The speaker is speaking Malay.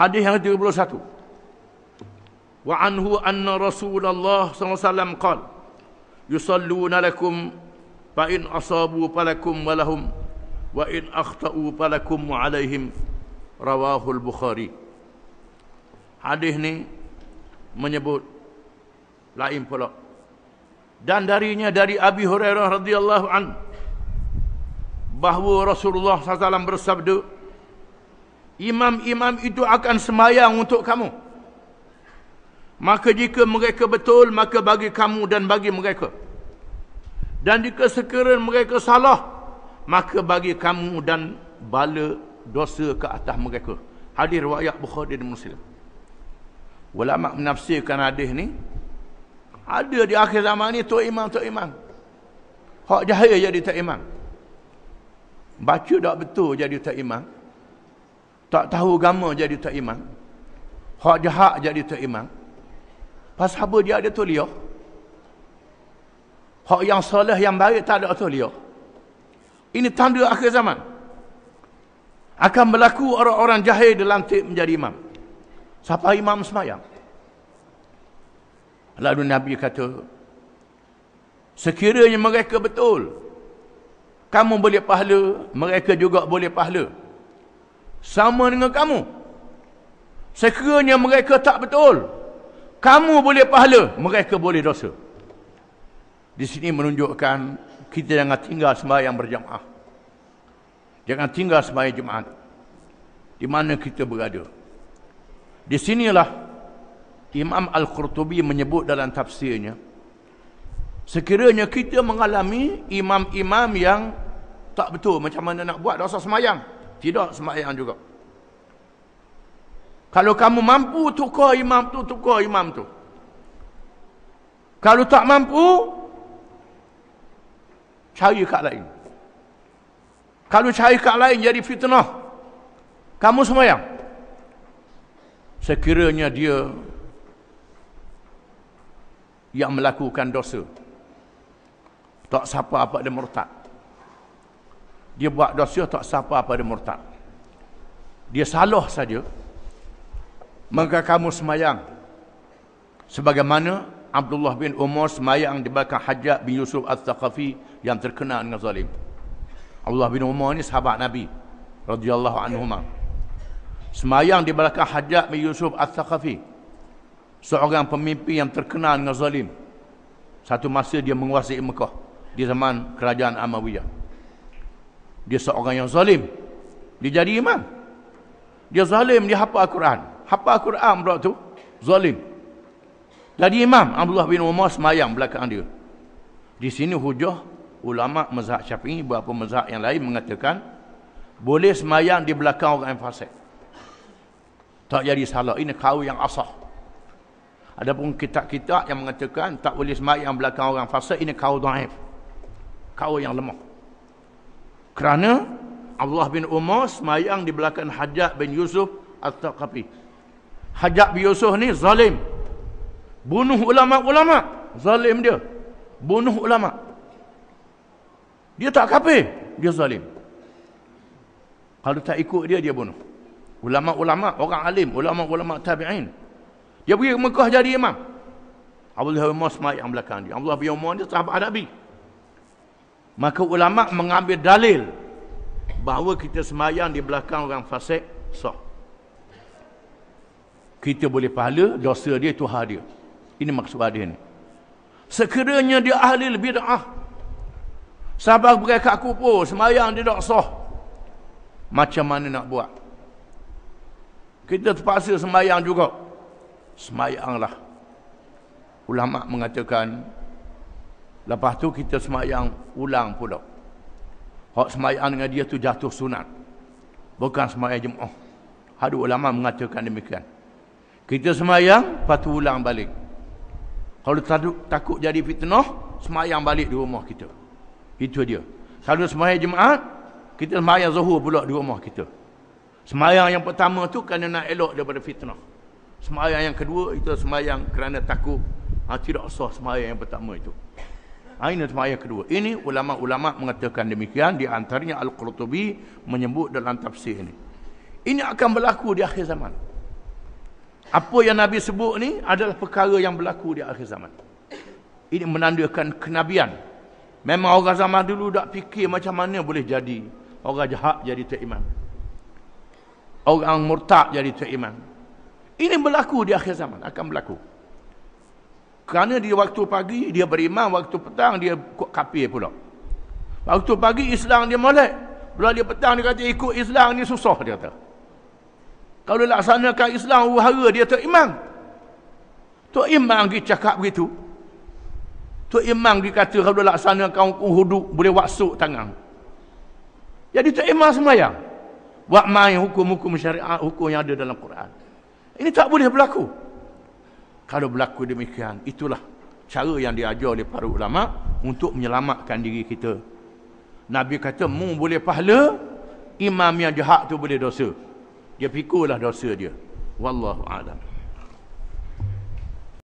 Hadis yang ke-31. Wa anhu anna Rasulullah SAW qal yusalluna lakum fa in asabu falakum wa lahum wa in akhtau falakum wa alaihim rawahul bukhari hadis ni menyebut lain pula dan darinya dari Abi Hurairah radhiyallahu an bahwa Rasulullah sallallahu alaihi wasallam bersabda imam-imam itu akan semayang untuk kamu. Maka jika mereka betul, maka bagi kamu dan bagi mereka. Dan jika sekiranya mereka salah, maka bagi kamu dan bala dosa ke atas mereka. Hadir riwayat Bukhari dan Muslim. Ulama menafsirkan hadis ni ada di akhir zaman ni tok imam tok imam. Hak jahil jadi tak imam. Baca tak betul jadi tak imam. Tak tahu agama jadi tak iman. Hak jahat jadi tak iman. Pas apa dia ada tu liah. Hak yang soleh yang baik tak ada tu Ini tanda akhir zaman. Akan berlaku orang-orang jahil dilantik menjadi imam. Siapa imam semayang? Lalu Nabi kata, Sekiranya mereka betul, kamu boleh pahala, mereka juga boleh pahala sama dengan kamu sekiranya mereka tak betul kamu boleh pahala mereka boleh dosa di sini menunjukkan kita jangan tinggal sembahyang berjamaah jangan tinggal sembahyang jemaat di mana kita berada di sinilah Imam Al-Qurtubi menyebut dalam tafsirnya sekiranya kita mengalami imam-imam yang tak betul macam mana nak buat dosa semayang tidak sembahyang juga. Kalau kamu mampu tukar imam tu, tukar imam tu. Kalau tak mampu, cari kat lain. Kalau cari kat lain jadi fitnah. Kamu sembahyang. Sekiranya dia yang melakukan dosa. Tak siapa apa dia murtad dia buat dosa tak siapa pada murtad dia salah saja maka kamu semayang sebagaimana Abdullah bin Umar semayang di belakang Hajjah bin Yusuf Al-Thaqafi yang terkenal dengan zalim Abdullah bin Umar ni sahabat Nabi radhiyallahu anhumah semayang di belakang Hajjah bin Yusuf Al-Thaqafi seorang pemimpin yang terkenal dengan zalim satu masa dia menguasai Mekah di zaman kerajaan Amawiyah dia seorang yang zalim. Dia jadi imam. Dia zalim, dia hafal Al-Quran. Hafal Al-Quran pula tu, zalim. Jadi imam, Abdullah bin Umar semayang belakang dia. Di sini hujah ulama mazhab syafi'i, beberapa mazhab yang lain mengatakan, boleh semayang di belakang orang yang fasik. Tak jadi salah. Ini kau yang asah. Ada pun kitab-kitab yang mengatakan, tak boleh semayang belakang orang fasik, ini kau daif. Kau yang lemah. Kerana Abdullah bin Umar semayang di belakang Hajat bin Yusuf At-Taqafi. Hajat bin Yusuf ni zalim. Bunuh ulama-ulama. Zalim dia. Bunuh ulama. Dia tak kapi, Dia zalim. Kalau tak ikut dia, dia bunuh. Ulama-ulama, orang alim. Ulama-ulama tabi'in. Dia pergi ke Mekah jadi imam. Abdullah bin Umar semayang belakang dia. Abdullah bin Umar dia sahabat Nabi. Abi. Maka ulama mengambil dalil bahawa kita semayang di belakang orang fasik sah. Kita boleh pahala dosa dia itu hadir. Ini maksud hadir ni. Sekiranya dia ahli bid'ah. Sabar pakai kat aku pun semayang dia tak sah. Macam mana nak buat? Kita terpaksa semayang juga. Semayanglah. Ulama mengatakan Lepas tu kita semayang ulang pula. Hak semayang dengan dia tu jatuh sunat. Bukan semayang jemaah. Hadu ulama mengatakan demikian. Kita semayang, lepas tu ulang balik. Kalau taduk, takut jadi fitnah, semayang balik di rumah kita. Itu dia. Kalau semayang jemaah, kita semayang zuhur pula di rumah kita. Semayang yang pertama tu kerana nak elok daripada fitnah. Semayang yang kedua itu semayang kerana takut. Ha, tidak sah semayang yang pertama itu. Aina tempat kedua. Ini ulama-ulama mengatakan demikian. Di antaranya Al-Qurtubi menyebut dalam tafsir ini. Ini akan berlaku di akhir zaman. Apa yang Nabi sebut ini adalah perkara yang berlaku di akhir zaman. Ini menandakan kenabian. Memang orang zaman dulu tak fikir macam mana boleh jadi. Orang jahat jadi teriman. Orang murtad jadi teriman. Ini berlaku di akhir zaman. Akan berlaku. Kerana dia waktu pagi, dia beriman. Waktu petang, dia kapir pula. Waktu pagi, Islam dia molek. Bila dia petang, dia kata, ikut Islam ni susah, dia kata. Kalau laksanakan Islam, wahara dia tak iman. Tak iman dia cakap begitu. Tak iman dia kata, kalau laksanakan hudu, boleh waksuk tangan. Jadi tak iman semua yang, Buat main hukum-hukum syariah hukum yang ada dalam Quran. Ini tak boleh berlaku kalau berlaku demikian itulah cara yang diajar oleh para ulama untuk menyelamatkan diri kita Nabi kata mu boleh pahala imam yang jahat tu boleh dosa dia pikulah dosa dia wallahu alam